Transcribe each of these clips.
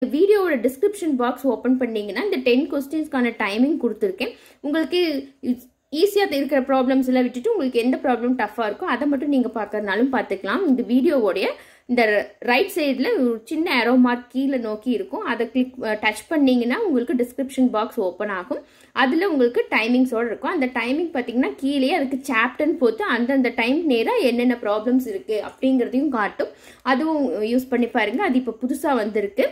இந்த வீடியோவோட description box open பண்ணீங்கன்னா இந்த டென் கொஸ்டின்ஸ்க்கான டைமிங் கொடுத்துருக்கேன் உங்களுக்கு ஈஸியாக இருக்கிற ப்ராப்ளம்ஸ் எல்லாம் விட்டுட்டு உங்களுக்கு எந்த ப்ராப்ளம் டஃப்பாக இருக்கோ அதை மட்டும் நீங்கள் பார்க்கறனாலும் பார்த்துக்கலாம் இந்த வீடியோவோடைய இந்த ரைட் சைடில் ஒரு சின்ன ஏரோ மார்க் கீழே நோக்கி இருக்கும் அதை கிளிக் டச் பண்ணிங்கன்னா உங்களுக்கு டிஸ்கிரிப்ஷன் பாக்ஸ் ஓப்பன் ஆகும் அதில் உங்களுக்கு டைமிங்ஸோடு இருக்கும் அந்த டைமிங் பார்த்தீங்கன்னா கீழே அதுக்கு சாப்டர்னு போட்டு அந்தந்த டைம் நேராக என்னென்ன ப்ராப்ளம்ஸ் இருக்குது அப்படிங்கிறதையும் காட்டும் அதுவும் யூஸ் பண்ணி பாருங்கள் அது இப்போ புதுசாக வந்திருக்கு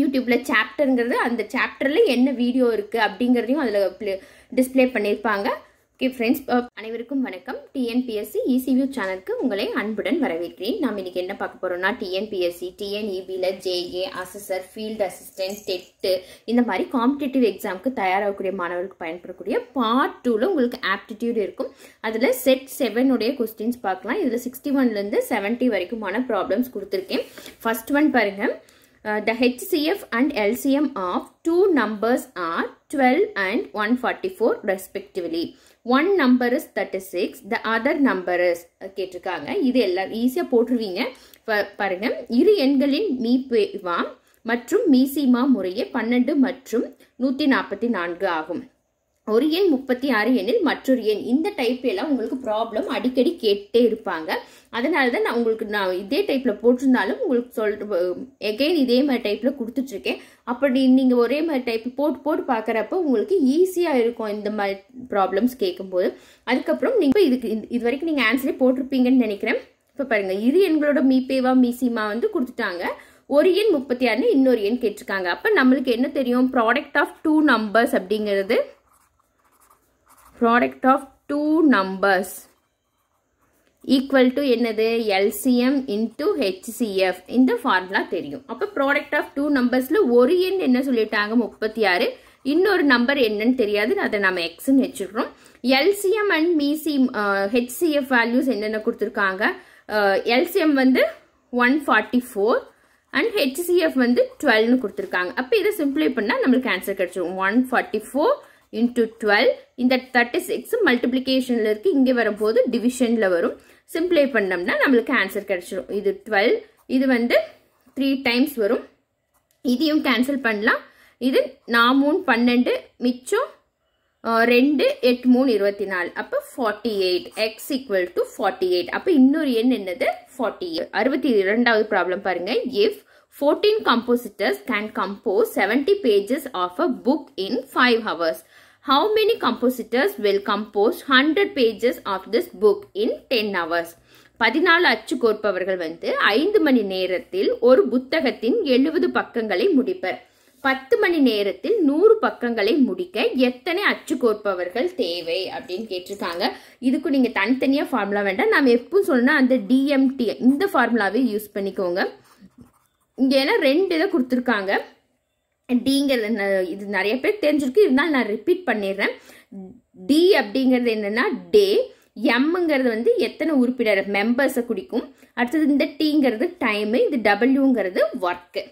யூடியூப்பில் சாப்டருங்கிறது அந்த சாப்டரில் என்ன வீடியோ இருக்குது அப்படிங்கிறதையும் அதில் டிஸ்பிளே பண்ணியிருப்பாங்க ஓகே ஃப்ரெண்ட்ஸ் அனைவருக்கும் வணக்கம் டிஎன்பிஎஸ்சி இசிவியூ சேனலுக்கு உங்களை அன்புடன் வரவேற்கிறேன் நாம் இன்றைக்கி என்ன பார்க்க போகிறோம்னா டிஎன்பிஎஸ்சி டிஎன்இபியில் ஜேஏ அசஸர் ஃபீல்டு அசிஸ்டன்ஸ் டெட்டு இந்த மாதிரி காம்படிட்டிவ் எக்ஸாமுக்கு தயாராகக்கூடிய மாணவர்களுக்கு பயன்படக்கூடிய பார்ட் டூவில் உங்களுக்கு ஆப்டிடியூட் இருக்கும் அதில் செட் செவனுடைய கொஸ்டின்ஸ் பார்க்கலாம் இதில் சிக்ஸ்டி ஒன்லேருந்து செவன்ட்டி வரைக்குமான ப்ராப்ளம்ஸ் கொடுத்துருக்கேன் ஃபர்ஸ்ட் ஒன் பாருங்கள் the HCF and LCM of two numbers are 12 and 144 respectively. One number is 36, the other number is கேட்டுக்காங்க, இது எல்லாம் easy போட்டுவீங்க, பருங்கள் இறு எங்களின் மீப்பேவாம் மற்றும் மீசிமாம் முறையே 12 மற்றும் 144 ஆகும் ஒரு எண் முப்பத்தி ஆறு எண்ணில் மற்றொரு எண் இந்த டைப் எல்லாம் உங்களுக்கு ப்ராப்ளம் அடிக்கடி கேட்டே இருப்பாங்க அதனால தான் நான் உங்களுக்கு நான் இதே டைப்பில் போட்டிருந்தாலும் உங்களுக்கு சொல் எகெயின் இதே மாதிரி டைப்பில் கொடுத்துட்ருக்கேன் அப்படி நீங்கள் ஒரே மாதிரி டைப் போட்டு போட்டு பார்க்குறப்ப உங்களுக்கு ஈஸியாக இருக்கும் இந்த மாதிரி ப்ராப்ளம்ஸ் கேட்கும்போது அதுக்கப்புறம் நீங்கள் இதுக்கு இது வரைக்கும் நீங்கள் ஆன்சரே போட்டிருப்பீங்கன்னு நினைக்கிறேன் இப்போ பாருங்கள் இரு எண்களோட மீபேவா மீசிமா வந்து கொடுத்துட்டாங்க ஒரு எண் முப்பத்தி ஆறுன்னு இன்னொரு எண் கேட்டிருக்காங்க அப்போ நம்மளுக்கு என்ன தெரியும் ப்ராடக்ட் ஆஃப் டூ நம்பர்ஸ் அப்படிங்கிறது product of two numbers equal to என்னது எல்சிஎம் into ஹெச்சிஎஃப் இந்த formula தெரியும் அப்போ ப்ராடக்ட் ஆஃப் டூ நம்பர்ஸில் ஒரு எண் என்ன சொல்லிட்டாங்க முப்பத்தி ஆறு இன்னொரு நம்பர் என்னன்னு தெரியாது அதை நம்ம எக்ஸ்ன்னு வச்சுக்கிறோம் எல்சிஎம் அண்ட் மிசி ஹெச்சிஎஃப் வேல்யூஸ் என்னென்ன கொடுத்துருக்காங்க எல்சிஎம் வந்து one forty four and HCF வந்து டுவெல்னு கொடுத்துருக்காங்க அப்போ இதை சிம்பிளை பண்ணால் நம்மளுக்கு cancel கட்சும் one forty four into twelve இந்த தேர்ட்டி சிக்ஸ் மல்டிப்ளிகேஷனில் இருக்குது இங்கே வரும்போது டிவிஷனில் வரும் சிம்பிளை பண்ணோம்னா நம்மளுக்கு ஆன்சர் கிடச்சிரும் இது டுவெல் இது வந்து த்ரீ டைம்ஸ் வரும் இதையும் கேன்சல் பண்ணலாம் இது நான் மூணு பன்னெண்டு மிச்சம் ரெண்டு எட்டு மூணு இருபத்தி நாலு அப்போ forty eight X equal to forty eight அப்போ இன்னொரு எண் என்னது ஃபார்ட்டி எயிட் அறுபத்தி இரண்டாவது ப்ராப்ளம் பாருங்கள் if 14 compositors can compose 70 pages of a book in 5 hours. How many compositors will compose 100 pages of this book in 10 hours? பதினாலு அச்சு கோர்ப்பவர்கள் வந்து ஐந்து மணி நேரத்தில் ஒரு புத்தகத்தின் எழுபது பக்கங்களை முடிப்பர் பத்து மணி நேரத்தில் நூறு பக்கங்களை முடிக்க எத்தனை அச்சு கோர்ப்பவர்கள் தேவை அப்படின்னு கேட்டிருக்காங்க இதுக்கு நீங்கள் தனித்தனியாக ஃபார்முலா வேண்டாம் நாம் எப்பவும் சொன்னால் அந்த டிஎம்டி இந்த ஃபார்முலாவே யூஸ் பண்ணிக்கோங்க இங்கே ஏன்னா ரெண்டு இதை கொடுத்துருக்காங்க டிங்கிறது இது நிறைய பேர் தெரிஞ்சிருக்கு இருந்தாலும் நான் ரிப்பீட் பண்ணிடுறேன் டி அப்படிங்கிறது என்னென்னா டே எம்ங்கிறது வந்து எத்தனை உறுப்பினர் மெம்பர்ஸை குறிக்கும் அடுத்தது இந்த டீங்கிறது டைமு இது டபிள்யூங்கிறது ஒர்க்கு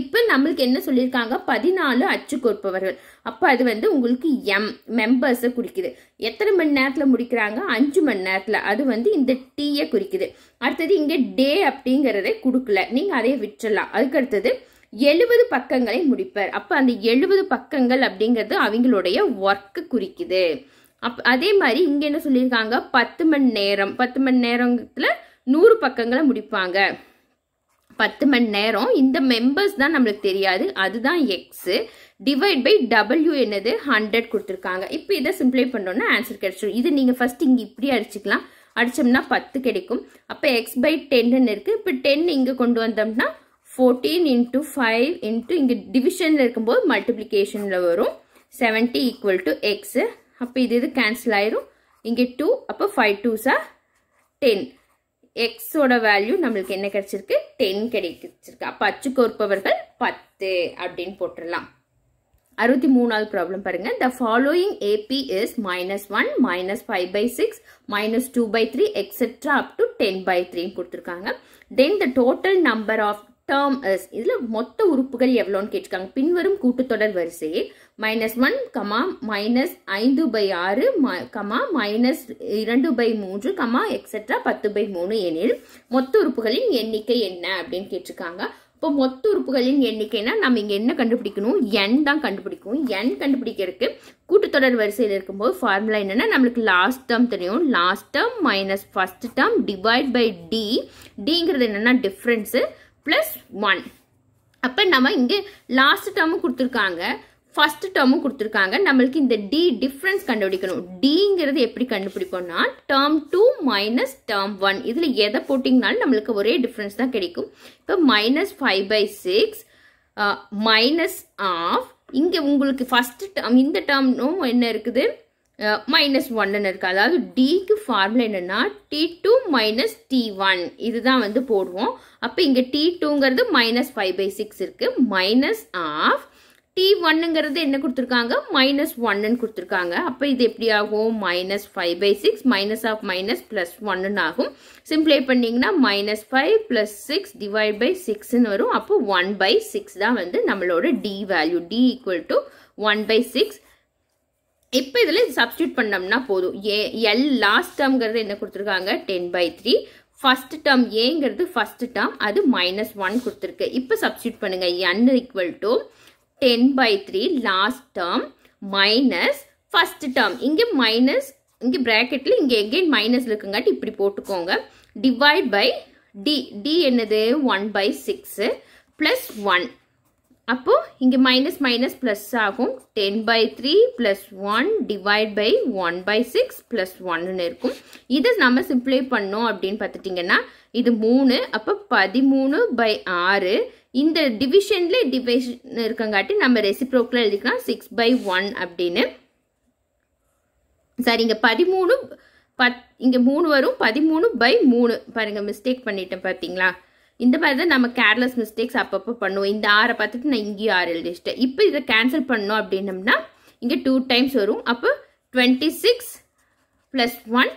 இப்போ நம்மளுக்கு என்ன சொல்லியிருக்காங்க பதினாலு அச்சு கொடுப்பவர்கள் அப்போ அது வந்து உங்களுக்கு எம் மெம்பர்ஸை குறிக்குது எத்தனை மணி நேரத்தில் முடிக்கிறாங்க அஞ்சு மணி நேரத்தில் அது வந்து இந்த டீயை குறிக்குது அடுத்தது இங்கே டே அப்படிங்கிறத கொடுக்கல நீங்கள் அதையே விட்டுடலாம் அதுக்கடுத்தது எழுபது பக்கங்களை முடிப்பர் அப்போ அந்த எழுபது பக்கங்கள் அப்படிங்கிறது அவங்களுடைய ஒர்க்கு குறிக்குது அப் அதே மாதிரி இங்கே என்ன சொல்லியிருக்காங்க பத்து மணி நேரம் பத்து மணி நேரத்தில் நூறு பக்கங்களை முடிப்பாங்க பத்து மணி நேரம் இந்த மெம்பர்ஸ் தான் நம்மளுக்கு தெரியாது அதுதான் எக்ஸு டிவைட் பை டபுள்யூ என்னது ஹண்ட்ரட் கொடுத்துருக்காங்க இப்போ இதை சிம்பிளை பண்ணோன்னா ஆன்சர் கிடைச்சிடும் இது நீங்கள் ஃபஸ்ட் இங்கே இப்படி அடிச்சுக்கலாம் அடித்தோம்னா பத்து கிடைக்கும் அப்போ எக்ஸ் பை டென்னு இருக்குது இப்போ டென் இங்கே கொண்டு வந்தோம்னா ஃபோர்டீன் இன்ட்டு ஃபைவ் இன்ட்டு இங்கே டிவிஷனில் இருக்கும்போது மல்டிப்ளிகேஷனில் வரும் 70 equal to எக்ஸு அப்போ இது இது கேன்சல் ஆயிரும் இங்கே டூ அப்போ ஃபைவ் 10 டென் எக்ஸோட வேல்யூ நம்மளுக்கு என்ன கிடச்சிருக்கு டென் கிடைச்சிருக்கு அப்போ அச்சுக்கோர்ப்பவர்கள் பத்து அப்படின்னு போட்டுடலாம் அறுபத்தி மூணாவது ப்ராப்ளம் பருங்க the following AB is minus one minus five by six minus two by three etcetera up to ten by த்ரீன்னு கொடுத்துருக்காங்க then the total number of terms இதில் மொத்த உறுப்புகள் எவ்வளோன்னு கேட்டிருக்காங்க பின்வரும் கூட்டுத்தொடர் வரிசையை மைனஸ் ஒன் கமா மைனஸ் ஐந்து பை ஆறு கமா மைனஸ் இரண்டு பை மூன்று கமா எக்ஸெட்ரா பத்து பை மூணு எனில் மொத்த உறுப்புகளின் எண்ணிக்கை என்ன அப்படின்னு கேட்டிருக்காங்க இப்போ மொத்த உறுப்புகளின் எண்ணிக்கைனா நம்ம இங்கே என்ன கண்டுபிடிக்கணும் என் தான் கண்டுபிடிக்கும் என் கண்டுபிடிக்கிறதுக்கு கூட்டுத்தொடர் வரிசையில் இருக்கும்போது ஃபார்முலா என்னென்னா நம்மளுக்கு லாஸ்ட் டேர்ம் தெரியும் last term minus first term divide by D டிங்கிறது என்னென்னா டிஃப்ரென்ஸு ப்ளஸ் ஒன் அப்போ நம்ம இங்கே லாஸ்ட் டேர்மும் கொடுத்துருக்காங்க ஃபஸ்ட் டேர்மும் கொடுத்துருக்காங்க நம்மளுக்கு இந்த டி டிஃப்ரென்ஸ் கண்டுபிடிக்கணும் டிங்கிறது எப்படி கண்டுபிடிப்போம்னா term two minus term one இதில் எதை போட்டிங்கனாலும் நம்மளுக்கு ஒரே டிஃப்ரென்ஸ் தான் கிடைக்கும் இப்போ minus five by six minus of இங்கே உங்களுக்கு ஃபஸ்ட்டு டேர்ம் இந்த டேர்மும் என்ன இருக்குது மைனஸ் ஒன்னு இருக்குது அதாவது டிக்கு ஃபார்முலா என்னென்னா D two minus D one இதுதான் வந்து போடுவோம் அப்போ இங்கே டி டூங்கிறது மைனஸ் ஃபைவ் பை சிக்ஸ் இருக்குது மைனஸ் ஆஃப் டி ஒன்னுங்கிறது என்ன கொடுத்துருக்காங்க மைனஸ் ஒன்னு கொடுத்துருக்காங்க அப்போ இது எப்படி ஆகும் minus five by six minus of minus plus ஒன்னு ஆகும் சிம்பிளை பண்ணிங்கன்னா minus five plus six divide by சிக்ஸ்னு வரும் அப்போ ஒன் பை சிக்ஸ் தான் வந்து நம்மளோட D value D equal to one by six இப்போ இதில் சப்ஸ்டியூட் பண்ணோம்னா போதும் ஏ எல் லாஸ்ட் டேர்ம்ங்கிறது என்ன கொடுத்துருக்காங்க ten by three first term ஏங்கிறது ஃபர்ஸ்ட் டேர்ம் அது மைனஸ் ஒன் கொடுத்துருக்கு இப்போ சப்ஸ்டியூட் பண்ணுங்க N equal to ten by three last term minus first term இங்கே மைனஸ் இங்கே ப்ராக்கெட்டில் இங்கே எங்கேயும் மைனஸ் இருக்குங்காட்டி இப்படி போட்டுக்கோங்க டிவைட் பை டி டி என்னது one by six plus one அப்போது இங்கே மைனஸ் மைனஸ் ப்ளஸ் ஆகும் ten by three plus one divide by one by six plus ஒன்னு இருக்கும் இதை நம்ம சிம்பிளை பண்ணோம் அப்படின்னு பார்த்துட்டிங்கன்னா இது மூணு அப்போ பதிமூணு பை ஆறு இந்த டிவிஷன்ல டிவிஷன் இருக்கங்காட்டி நம்ம ரெசிப்ரோக்கில் எழுதிக்கலாம் சிக்ஸ் பை ஒன் அப்படின்னு சரி இங்கே பதிமூணு பத் இங்கே மூணு வரும் பதிமூணு பை மூணு பாருங்கள் மிஸ்டேக் பண்ணிட்டேன் பார்த்தீங்களா இந்த மாதிரி தான் நம்ம கேர்லெஸ் மிஸ்டேக்ஸ் அப்பப்போ பண்ணுவோம் இந்த ஆரை பார்த்துட்டு நான் இங்கேயும் ஆறு எழுதிச்சிட்டேன் இப்போ இதை கேன்சல் பண்ணோம் அப்படின்னம்னா இங்கே டூ டைம்ஸ் வரும் அப்போ twenty six plus one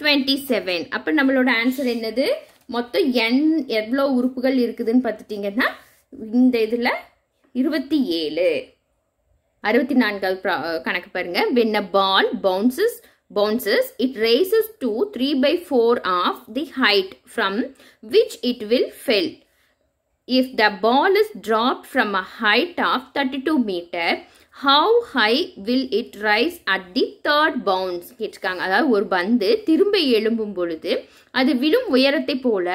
twenty seven அப்போ நம்மளோட ஆன்சர் என்னது மொத்தம் எண் எவ்வளோ உறுப்புகள் இருக்குதுன்னு பார்த்துட்டிங்கன்னா இந்த இதில் இருபத்தி ஏழு அறுபத்தி நான்காவது கணக்கு பாருங்கள் when a ball bounces bounces, it raises to 3 by 4 of the height from which it will fell. If the ball is dropped from a height of 32 meter, how high will it rise at the third bounce? கேட்டிருக்காங்க அதாவது ஒரு பந்து திரும்ப எழும்பும் பொழுது அது விழும் உயரத்தை போல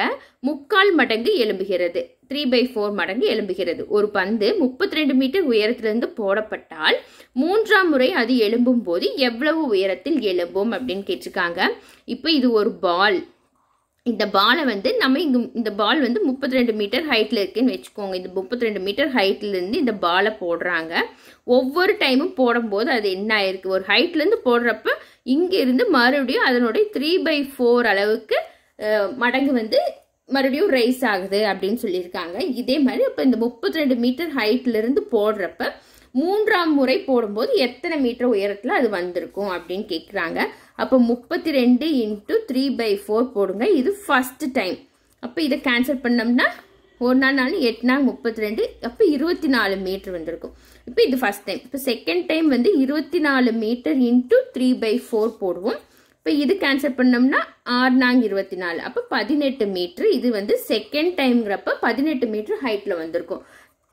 முக்கால் மடங்கு எழும்புகிறது த்ரீ பை ஃபோர் மடங்கு எழும்புகிறது ஒரு பந்து முப்பத்தி ரெண்டு மீட்டர் உயரத்திலிருந்து போடப்பட்டால் மூன்றாம் முறை அது எலும்பும் போது எவ்வளவு உயரத்தில் எலும்பும் அப்படின்னு கேட்டிருக்காங்க இப்போ இது ஒரு பால் இந்த பாலை வந்து நம்ம இங்கே இந்த பால் வந்து முப்பத்தி ரெண்டு மீட்டர் ஹைட்டில் இருக்குன்னு வச்சுக்கோங்க இந்த முப்பத்தி ரெண்டு மீட்டர் ஹைட்லேருந்து இந்த பாலை போடுறாங்க ஒவ்வொரு டைமும் போடும்போது அது என்ன ஆயிருக்கு ஒரு ஹைட்லேருந்து போடுறப்ப இங்கேருந்து மறுபடியும் அதனுடைய த்ரீ பை ஃபோர் அளவுக்கு மடங்கு வந்து மறுபடியும் ரைஸ் ஆகுது அப்படின்னு சொல்லியிருக்காங்க இதே மாதிரி இப்போ இந்த முப்பத்தி ரெண்டு மீட்டர் ஹைட்லேருந்து போடுறப்ப மூன்றாம் முறை போடும்போது எத்தனை மீட்டர் உயரத்தில் அது வந்திருக்கும் அப்படின்னு கேட்குறாங்க அப்போ முப்பத்தி ரெண்டு இன்ட்டு த்ரீ பை ஃபோர் போடுங்க இது ஃபஸ்ட்டு டைம் அப்போ இதை கேன்சல் பண்ணோம்னா ஒரு நாள் நாள் எட்டு நாள் முப்பத்தி ரெண்டு அப்போ இருபத்தி நாலு மீட்டர் வந்திருக்கும் இப்போ இது ஃபஸ்ட் டைம் இப்போ செகண்ட் டைம் வந்து இருபத்தி நாலு meter into three by four போடுவோம் இப்போ இது கேன்சல் பண்ணோம்னா ஆறு நாங்க இருபத்தி நாலு அப்போ பதினெட்டு மீட்ரு இது வந்து செகண்ட் டைம்ங்கிறப்ப பதினெட்டு மீட்ரு ஹைட்டில் வந்திருக்கும்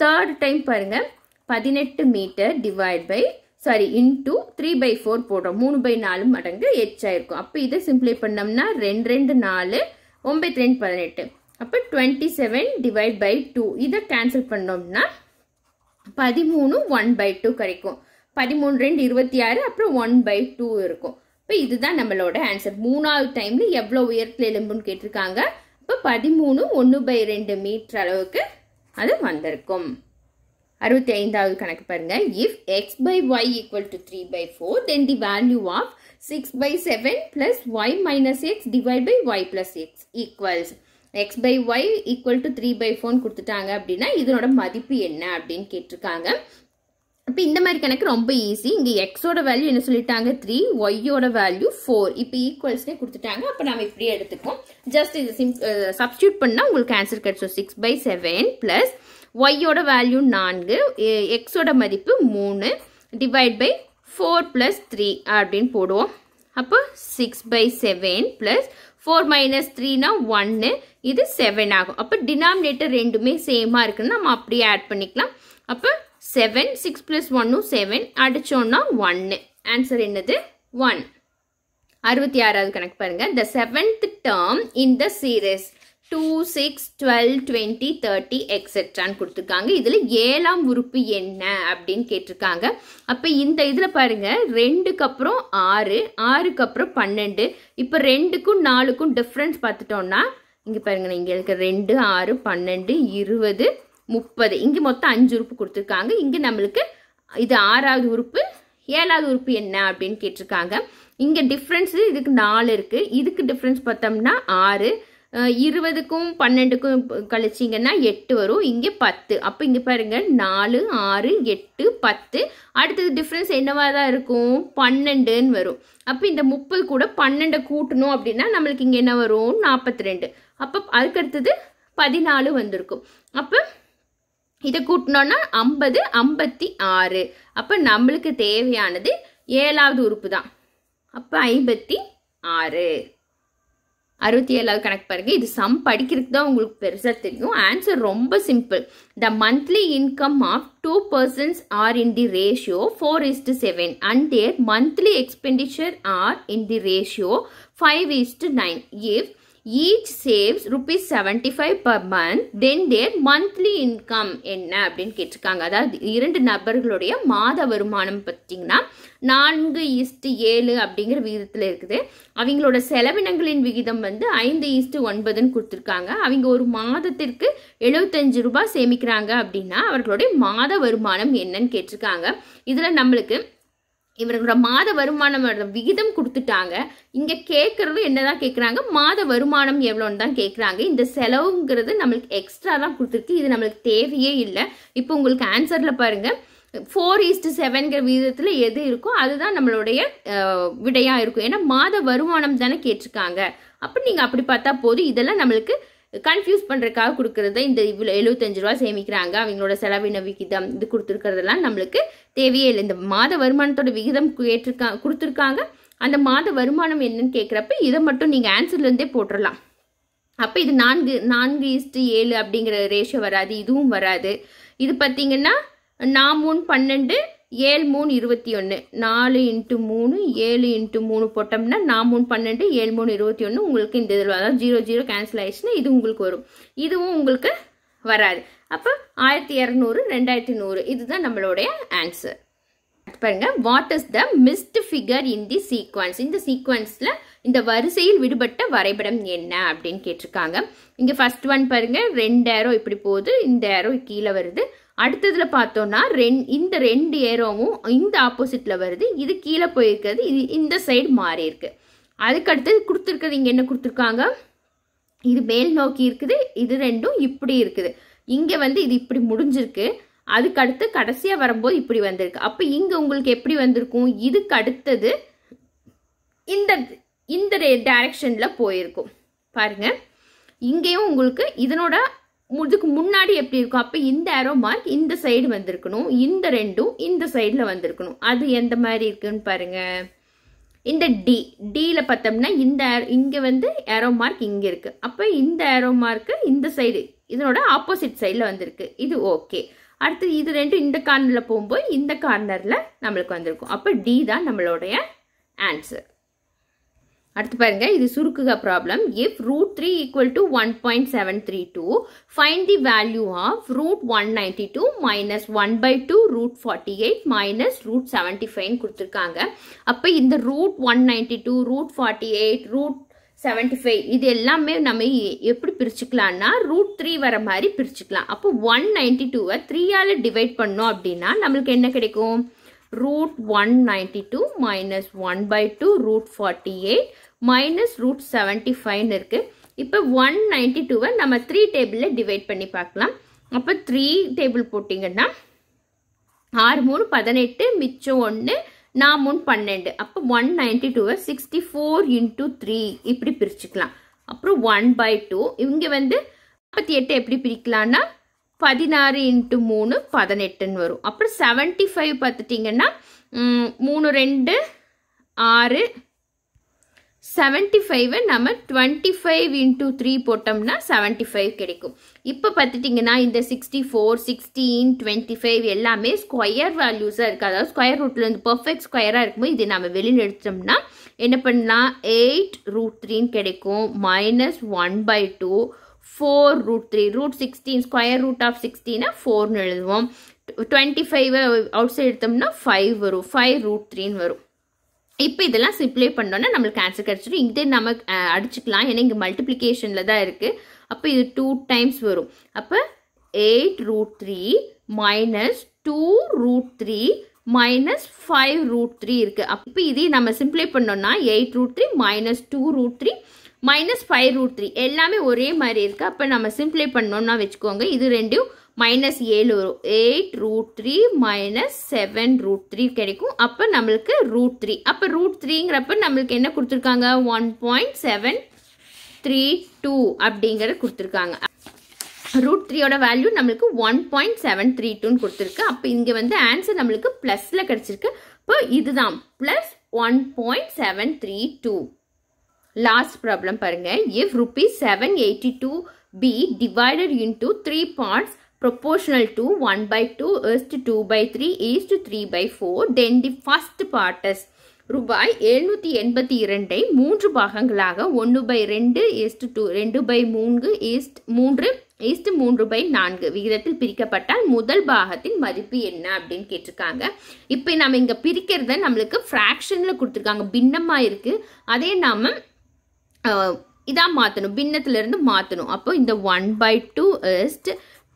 தேர்ட் டைம் பாருங்கள் பதினெட்டு meter divide by sorry into three by four போடுறோம் மூணு பை நாலு மடங்கு எச் ஆயிருக்கும் அப்போ இதை சிம்பிளை பண்ணோம்னா ரெண்டு ரெண்டு நாலு ஒம்பது ரெண்டு பதினெட்டு அப்போ twenty seven divide by two இதை கேன்சல் பண்ணோம்னா பதிமூணு ஒன் பை டூ கிடைக்கும் பதிமூணு ரெண்டு இருபத்தி ஆறு அப்புறம் ஒன் பை டூ இருக்கும் இப்போ இதுதான் நம்மளோட ஆன்சர் மூணாவது டைம்ல எவ்வளோ உயரத்தில் எலும்புன்னு கேட்டிருக்காங்க இப்போ பதிமூணு ஒன்று பை ரெண்டு மீட்டர் அளவுக்கு அது வந்திருக்கும் அறுபத்தி ஐந்தாவது கணக்கு பாருங்க if X by Y equal to three by four then the value of six by seven plus Y minus X divide by Y plus X equals X by Y equal to three by ஃபோர்னு கொடுத்துட்டாங்க அப்படின்னா இதனோட மதிப்பு என்ன அப்படின்னு கேட்டிருக்காங்க இப்போ இந்த மாதிரி கணக்கு ரொம்ப ஈஸி இங்கே எக்ஸோட வேல்யூ என்ன சொல்லிட்டாங்க த்ரீ ஒய்யோட வேல்யூ ஃபோர் இப்போ ஈக்குவல்ஸ்னே கொடுத்துட்டாங்க அப்போ நம்ம இப்படி எடுத்துப்போம் ஜஸ்ட் இது சிம் சப்ஸ்டியூட் பண்ணால் உங்களுக்கு ஆன்சர் கிடைச்சோம் சிக்ஸ் பை செவன் ப்ளஸ் ஒய்யோட வேல்யூ நான்கு எக்ஸோட மதிப்பு மூணு divide by four plus three அப்படின்னு போடுவோம் அப்போ six by seven plus four minus த்ரீனா ஒன்று இது செவன் ஆகும் அப்போ டினாமினேட்டர் ரெண்டுமே சேமாக இருக்குன்னு நம்ம அப்படியே ஆட் பண்ணிக்கலாம் அப்போ செவன் சிக்ஸ் ப்ளஸ் ஒன்னும் செவன் அடித்தோன்னா ஒன்று ஆன்சர் என்னது ஒன் அறுபத்தி ஆறாவது கணக்கு பாருங்க the seventh term in the series two six twelve twenty thirty எக்ஸெட்ரான்னு கொடுத்துருக்காங்க இதில் ஏழாம் உறுப்பு என்ன அப்படின்னு கேட்டிருக்காங்க அப்போ இந்த இதில் பாருங்கள் ரெண்டுக்கு அப்புறம் ஆறு ஆறுக்கு அப்புறம் பன்னெண்டு இப்போ ரெண்டுக்கும் நாலுக்கும் டிஃப்ரென்ஸ் பார்த்துட்டோன்னா இங்கே பாருங்கள் இங்கே இருக்க ரெண்டு ஆறு பன்னெண்டு இருபது முப்பது இங்கே மொத்தம் அஞ்சு உறுப்பு கொடுத்துருக்காங்க இங்கே நம்மளுக்கு இது ஆறாவது உறுப்பு ஏழாவது உறுப்பு என்ன அப்படின்னு கேட்டிருக்காங்க இங்கே டிஃப்ரென்ஸு இதுக்கு நாலு இருக்குது இதுக்கு டிஃப்ரென்ஸ் பார்த்தோம்னா ஆறு இருபதுக்கும் பன்னெண்டுக்கும் கழிச்சிங்கன்னா எட்டு வரும் இங்கே பத்து அப்போ இங்கே பாருங்கள் நாலு ஆறு எட்டு பத்து அடுத்தது டிஃப்ரென்ஸ் என்னவாக தான் இருக்கும் பன்னெண்டுன்னு வரும் அப்போ இந்த முப்பது கூட பன்னெண்டை கூட்டணும் அப்படின்னா நம்மளுக்கு இங்கே என்ன வரும் நாற்பத்தி ரெண்டு அப்போ அதுக்கடுத்தது பதினாலு வந்திருக்கும் அப்போ இதை கூட்டினோன்னா ஐம்பது ஐம்பத்தி ஆறு அப்போ நம்மளுக்கு தேவையானது ஏழாவது உறுப்பு தான் அப்போ ஐம்பத்தி ஆறு அறுபத்தி ஏழாவது கணக்கு பாருங்கள் இது சம் படிக்கிறதுக்கு தான் உங்களுக்கு பெருசாக தெரியும் ஆன்சர் ரொம்ப simple the monthly income of two persons are in the ratio four is to seven and their monthly expenditure are in the ratio five is to nine if each saves rupees seventy five per month then their monthly income என்ன அப்படின்னு கேட்டிருக்காங்க அதாவது இரண்டு நபர்களுடைய மாத வருமானம் பார்த்தீங்கன்னா நான்கு ஈஸ்ட்டு ஏழு அப்படிங்கிற விகிதத்தில் இருக்குது அவங்களோட செலவினங்களின் விகிதம் வந்து ஐந்து ஈஸ்ட்டு ஒன்பதுன்னு கொடுத்துருக்காங்க அவங்க ஒரு மாதத்திற்கு எழுபத்தஞ்சு ரூபாய் சேமிக்கிறாங்க அப்படின்னா அவர்களுடைய மாத வருமானம் என்னன்னு கேட்டிருக்காங்க இதில் நம்மளுக்கு இவர்களோட மாத வருமானம் விகிதம் கொடுத்துட்டாங்க இங்கே கேட்குறது என்னதான் கேட்குறாங்க மாத வருமானம் எவ்வளோன்னு தான் கேட்குறாங்க இந்த செலவுங்கிறது நம்மளுக்கு எக்ஸ்ட்ரா தான் கொடுத்துருக்கு இது நம்மளுக்கு தேவையே இல்லை இப்போ உங்களுக்கு ஆன்சரில் பாருங்கள் ஃபோர் ஈஸ்டு செவன்கிற விதத்தில் எது இருக்கோ அதுதான் நம்மளுடைய விடையாக இருக்கும் ஏன்னா மாத வருமானம் தானே கேட்டிருக்காங்க அப்போ நீங்கள் அப்படி பார்த்தா போதும் இதெல்லாம் நம்மளுக்கு கன்ஃபியூஸ் பண்ணுறதுக்காக கொடுக்குறத இந்த இவ்வளோ எழுபத்தஞ்சு ரூபா சேமிக்கிறாங்க அவங்களோட செலவின விகிதம் இது கொடுத்துருக்கிறதெல்லாம் நம்மளுக்கு தேவையே இல்லை இந்த மாத வருமானத்தோட விகிதம் ஏற்றிருக்கா கொடுத்துருக்காங்க அந்த மாத வருமானம் என்னன்னு கேட்குறப்ப இதை மட்டும் நீங்கள் ஆன்சர்லேருந்தே போட்டுடலாம் அப்போ இது நான்கு நான்கு இஸ்டு ஏழு அப்படிங்கிற ரேஷியோ வராது இதுவும் வராது இது பார்த்தீங்கன்னா நான் மூணு பன்னெண்டு ஏழு மூணு இருபத்தி ஒன்று நாலு இன்ட்டு மூணு ஏழு இன்ட்டு மூணு போட்டோம்னா நான் மூணு பன்னெண்டு ஏழு மூணு இருபத்தி ஒன்று உங்களுக்கு இந்த இதில் அதாவது ஜீரோ ஜீரோ கேன்சல் ஆயிடுச்சுன்னா இது உங்களுக்கு வரும் இதுவும் உங்களுக்கு வராது அப்போ ஆயிரத்தி இரநூறு ரெண்டாயிரத்தி நூறு இதுதான் நம்மளுடைய ஆன்சர் பாருங்க what is the missed figure in the sequence இந்த சீக்வன்ஸில் இந்த வரிசையில் விடுபட்ட வரைபடம் என்ன அப்படின்னு கேட்டிருக்காங்க இங்கே ஃபர்ஸ்ட் ஒன் பாருங்க ரெண்டு ஏரோ இப்படி போகுது இந்த ஏரோ கீழே வருது அடுத்ததில் பார்த்தோன்னா ரெண் இந்த ரெண்டு ஏரோவும் இந்த ஆப்போசிட்டில் வருது இது கீழே போயிருக்கிறது இது இந்த சைடு மாறி இருக்கு அதுக்கடுத்து கொடுத்துருக்கிறது இங்கே என்ன கொடுத்துருக்காங்க இது மேல் நோக்கி இருக்குது இது ரெண்டும் இப்படி இருக்குது இங்கே வந்து இது இப்படி முடிஞ்சிருக்கு அதுக்கடுத்து கடைசியாக வரும்போது இப்படி வந்திருக்கு அப்போ இங்கே உங்களுக்கு எப்படி வந்திருக்கும் இதுக்கு அடுத்தது இந்த இந்த டைரக்ஷனில் போயிருக்கும் பாருங்கள் இங்கேயும் உங்களுக்கு இதனோட இதுக்கு முன்னாடி எப்படி இருக்கும் அப்போ இந்த ஏரோ மார்க் இந்த சைடு வந்திருக்கணும் இந்த ரெண்டும் இந்த சைடில் வந்திருக்கணும் அது எந்த மாதிரி இருக்குன்னு பாருங்கள் இந்த டி டியில் பார்த்தோம்னா இந்த இங்கே வந்து ஏரோ மார்க் இங்கே இருக்குது அப்போ இந்த ஏரோ மார்க்கு இந்த சைடு இதனோட ஆப்போசிட் சைடில் வந்திருக்கு இது ஓகே அடுத்து இது ரெண்டும் இந்த கார்னரில் போகும்போது இந்த கார்னரில் நம்மளுக்கு வந்திருக்கும் அப்போ டி தான் நம்மளுடைய ஆன்சர் அடுத்து பாருங்க இது சுருக்குக problem if root three equal to one point seven three two find the value of root one ninety two minus one by two root forty eight minus root seventy ஃபைவ்னு கொடுத்துருக்காங்க அப்போ இந்த root one ninety two root forty eight root seventy five இது எல்லாமே நம்ம எப்படி பிரிச்சுக்கலாம்னா root three வர மாதிரி பிரிச்சுக்கலாம் அப்போ ஒன் நைன்டி டூவை த்ரீயால் டிவைட் பண்ணோம் அப்படின்னா நம்மளுக்கு என்ன கிடைக்கும் root 192 minus 1 by 2 root 48 minus root 75 இருக்கு இப்போ 192 நம்ம 3 டேபிளில் டிவைட் பண்ணி பார்க்கலாம் அப்போ 3 டேபிள் போட்டிங்கன்னா 6 மூணு 18 மிச்சம் 1 நான் மூணு பன்னெண்டு அப்போ ஒன் நைன்டி டூவை சிக்ஸ்டி ஃபோர் த்ரீ இப்படி பிரிச்சுக்கலாம் அப்புறம் ஒன் பை டூ இங்கே வந்து நாற்பத்தி எப்படி பிரிக்கலான்னா பதினாறு இன்ட்டு மூணு பதினெட்டுன்னு வரும் அப்புறம் செவன்ட்டி ஃபைவ் பார்த்துட்டிங்கன்னா மூணு ரெண்டு ஆறு செவன்ட்டி ஃபைவை நம்ம டுவெண்ட்டி ஃபைவ் இன்ட்டு த்ரீ போட்டோம்னா செவன்ட்டி ஃபைவ் கிடைக்கும் இப்போ பார்த்துட்டிங்கன்னா இந்த sixty four sixteen twenty five எல்லாமே ஸ்கொயர் வேல்யூஸாக இருக்குது அதாவது ஸ்கொயர் ரூட்டில் இருந்து பர்ஃபெக்ட் ஸ்கொயராக இருக்கும்போது இது நம்ம வெளியில் எடுத்தோம்னா என்ன பண்ணலாம் எயிட் ரூட் த்ரீன்னு கிடைக்கும் minus one by two four root three root sixteen square root of சிக்ஸ்டீனை ஃபோர்னு எழுதுவோம் டுவெண்ட்டி ஃபைவ் அவுட் சைடு எடுத்தோம்னா ஃபைவ் வரும் ஃபைவ் ரூட் த்ரீன்னு வரும் இப்போ இதெல்லாம் சிம்ப்ளை பண்ணோன்னா நம்மளுக்கு ஆன்சர் கிடச்சிடும் இங்கே நம்ம அடிச்சுக்கலாம் ஏன்னா இங்கே மல்டிப்ளிகேஷனில் தான் இருக்குது அப்போ இது டூ டைம்ஸ் வரும் அப்போ eight root three minus two root three minus five root three இருக்குது அப்போ இதே நம்ம சிம்ப்ளை பண்ணோன்னா eight root three minus two root three minus five root three எல்லாமே ஒரே மாதிரி இருக்குது அப்போ நம்ம சிம்பிளை பண்ணோம்னா வச்சுக்கோங்க இது ரெண்டும் மைனஸ் ஏழு வரும் eight root three minus seven root three கிடைக்கும் அப்போ நம்மளுக்கு ரூட் த்ரீ அப்போ ரூட் த்ரீங்கிறப்ப நம்மளுக்கு என்ன கொடுத்துருக்காங்க one point seven three two அப்படிங்கிறத கொடுத்துருக்காங்க ரூட் த்ரீயோட வேல்யூ நம்மளுக்கு ஒன் பாயிண்ட் செவன் த்ரீ டூன்னு கொடுத்துருக்கு அப்போ இங்கே வந்து ஆன்சர் நம்மளுக்கு ப்ளஸில் கிடச்சிருக்கு இப்போ இதுதான் plus one point seven three two last problem பாருங்கள் if rupees seven eighty two be divided into three parts proportional to one by two is to two by three 3 three by four by 4 then the ரூபாய் எழுநூற்றி எண்பத்தி இரண்டை மூன்று பாகங்களாக ஒன்று by ரெண்டு is to ரெண்டு பை மூன்று ஈஸ்ட் மூன்று ஈஸ்ட் மூன்று பை நான்கு விகிதத்தில் பிரிக்கப்பட்டால் முதல் பாகத்தின் மதிப்பு என்ன அப்படின்னு கேட்டிருக்காங்க இப்போ நம்ம இங்கே பிரிக்கிறத நம்மளுக்கு ஃப்ராக்ஷனில் கொடுத்துருக்காங்க பின்னமாக இருக்குது அதே நாம் இதாக மாற்றணும் பின்னத்துலேருந்து மாற்றணும் அப்போ இந்த one by two is to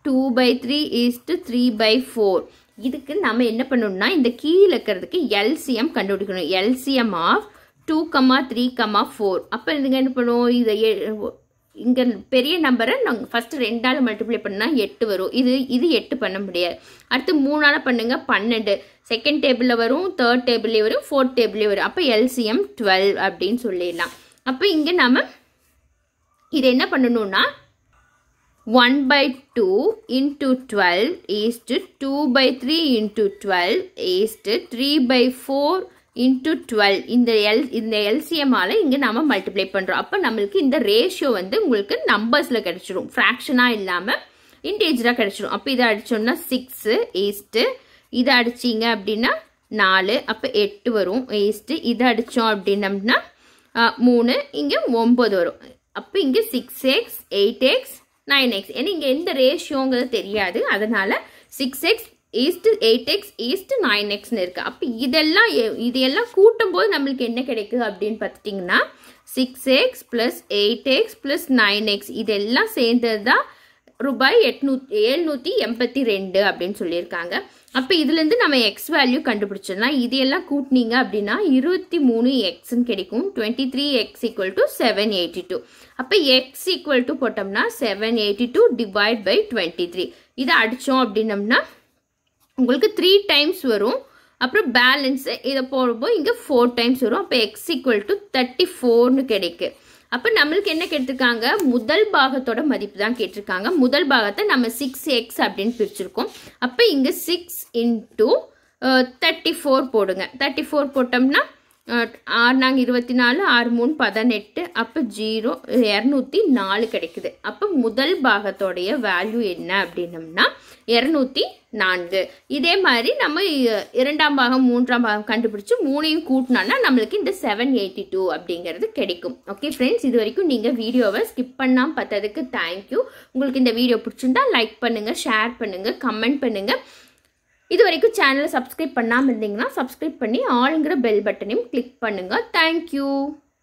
two by three is to three by four இதுக்கு நம்ம என்ன பண்ணணும்னா இந்த கீழே இருக்கிறதுக்கு எல்சிஎம் கண்டுபிடிக்கணும் LCM of two comma three comma four அப்போ இதுங்க என்ன பண்ணுவோம் இதை இங்கே பெரிய நம்பரை நாங்கள் ஃபஸ்ட்டு ரெண்டால் மல்டிப்ளை பண்ணால் எட்டு வரும் இது இது எட்டு பண்ண முடியாது அடுத்து மூணால் பண்ணுங்கள் பன்னெண்டு செகண்ட் டேபிளில் வரும் தேர்ட் டேபிளே வரும் ஃபோர்த் டேபிள்லேயே வரும் அப்போ எல்சிஎம் டுவெல் அப்படின்னு சொல்லிடலாம் அப்போ இங்கே நம்ம இதை என்ன பண்ணணும்னா one by two into twelve is to two by three into twelve is to three by four into twelve இந்த எல் இந்த எல்சிஎம்மால் இங்கே நம்ம மல்டிப்ளை பண்ணுறோம் அப்போ நம்மளுக்கு இந்த ரேஷியோ வந்து உங்களுக்கு நம்பர்ஸில் கிடச்சிடும் ஃப்ராக்ஷனாக இல்லாமல் இன்டேஜராக கிடச்சிடும் அப்போ இதை அடித்தோம்னா சிக்ஸு ஏஸ்ட்டு இதை அடிச்சிங்க அப்படின்னா நாலு அப்போ எட்டு வரும் ஏஸ்ட்டு இதை அடித்தோம் அப்படின்னம்னா மூணு இங்கே ஒம்பது வரும் அப்போ இங்கே six x eight x nine x ஏன்னா இங்கே எந்த ரேஷியோங்கிறது தெரியாது அதனால் six x is to eight x is to nine எக்ஸ்னு இருக்குது அப்போ இதெல்லாம் இதையெல்லாம் கூட்டும் போது நம்மளுக்கு என்ன கிடைக்குது அப்படின்னு பார்த்துட்டிங்கன்னா six x plus eight x plus nine x இதெல்லாம் சேர்ந்தது தான் ரூபாய் எட்நூத்தி எழுநூற்றி எண்பத்தி ரெண்டு அப்படின்னு சொல்லியிருக்காங்க அப்போ இதுலேருந்து நம்ம எக்ஸ் வேல்யூ கண்டுபிடிச்சிடலாம் இதையெல்லாம் கூட்டினீங்க அப்படின்னா இருபத்தி மூணு எக்ஸ்ன்னு கிடைக்கும் twenty three x equal to seven eighty two அப்போ எக்ஸ் ஈக்குவல் டு போட்டோம்னா seven eighty two divide by twenty three இதை அடித்தோம் அப்படின்னம்னா உங்களுக்கு த்ரீ டைம்ஸ் வரும் அப்புறம் பேலன்ஸு இதை போடும்போது இங்கே ஃபோர் டைம்ஸ் வரும் அப்போ எக்ஸ் ஈக்குவல் டு தேர்ட்டி ஃபோர்னு கிடைக்கும் அப்போ நம்மளுக்கு என்ன கேட்டிருக்காங்க முதல் பாகத்தோட மதிப்பு தான் கேட்டிருக்காங்க முதல் பாகத்தை நம்ம சிக்ஸ் எக்ஸ் அப்படின்னு பிரிச்சிருக்கோம் அப்போ இங்கே சிக்ஸ் இன்டூ தேர்ட்டி ஃபோர் போடுங்க தேர்ட்டி ஃபோர் போட்டோம்னா ஆறு நாங்கள் இருபத்தி நாலு ஆறு மூணு பதினெட்டு அப்போ ஜீரோ இரநூத்தி நாலு கிடைக்குது அப்போ முதல் பாகத்தோடைய வேல்யூ என்ன அப்படின்னம்னா இரநூத்தி நான்கு இதே மாதிரி நம்ம இரண்டாம் பாகம் மூன்றாம் பாகம் கண்டுபிடிச்சு மூணையும் கூட்டினோன்னா நம்மளுக்கு இந்த செவன் எயிட்டி டூ அப்படிங்கிறது கிடைக்கும் ஓகே ஃப்ரெண்ட்ஸ் இது வரைக்கும் நீங்கள் வீடியோவை ஸ்கிப் பண்ணாமல் பார்த்ததுக்கு தேங்க்யூ உங்களுக்கு இந்த வீடியோ பிடிச்சிருந்தா லைக் பண்ணுங்கள் ஷேர் பண்ணுங்கள் கமெண்ட் பண்ணுங்கள் இது வரைக்கும் சேனலை சப்ஸ்கிரைப் பண்ணாமல் இருந்தீங்கன்னா சப்ஸ்கிரைப் பண்ணி ஆளுங்கிற பெல் பட்டனையும் கிளிக் பண்ணுங்கள் தேங்க்யூ